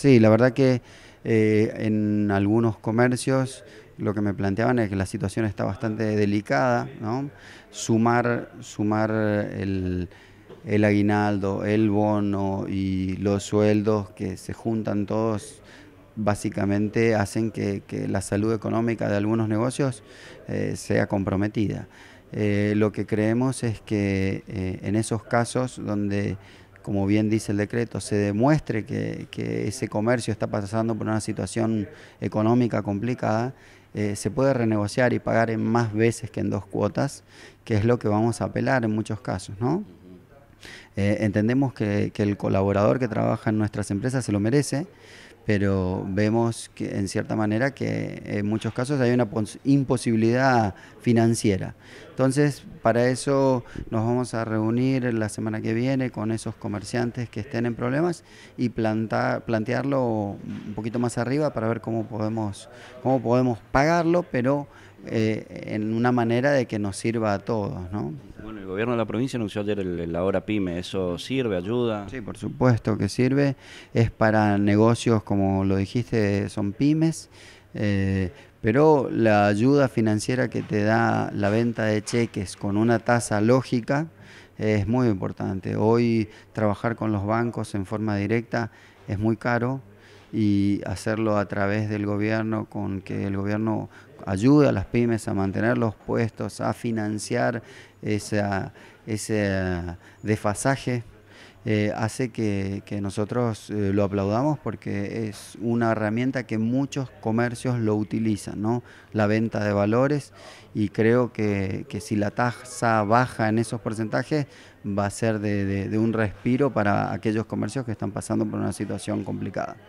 Sí, la verdad que eh, en algunos comercios lo que me planteaban es que la situación está bastante delicada, ¿no? Sumar, sumar el, el aguinaldo, el bono y los sueldos que se juntan todos básicamente hacen que, la salud económica de algunos negocios eh, sea comprometida. Eh, lo que creemos es que en esos casos donde como bien dice el decreto, se demuestre que, ese comercio está pasando por una situación económica complicada, eh, se puede renegociar y pagar en más veces que en dos cuotas, que es lo que vamos a apelar en muchos casos, eh, entendemos que, que, el colaborador que trabaja en nuestras empresas se lo merece, pero vemos que en cierta manera que en muchos casos hay una imposibilidad financiera. Entonces, para eso nos vamos a reunir la semana que viene con esos comerciantes que estén en problemas y plantar, plantearlo un poquito más arriba para ver cómo podemos, cómo podemos pagarlo, pero eh, en una manera de que nos sirva a todos, gobierno de la provincia anunció ayer la hora PYME. ¿Eso sirve, ayuda? Sí, por supuesto que sirve. Es para negocios, como lo dijiste, son pymes. Eh, pero la ayuda financiera que te da la venta de cheques con una tasa lógica es muy importante. Hoy trabajar con los bancos en forma directa es muy caro y hacerlo a través del gobierno, con que el gobierno ayude a las pymes a mantener los puestos, a financiar ese ah, desfasaje. Eh, hace que, nosotros eh, lo aplaudamos porque es una herramienta que muchos comercios lo utilizan, La venta de valores y creo que, si la tasa baja en esos porcentajes va a ser de un respiro para aquellos comercios que están pasando por una situación complicada.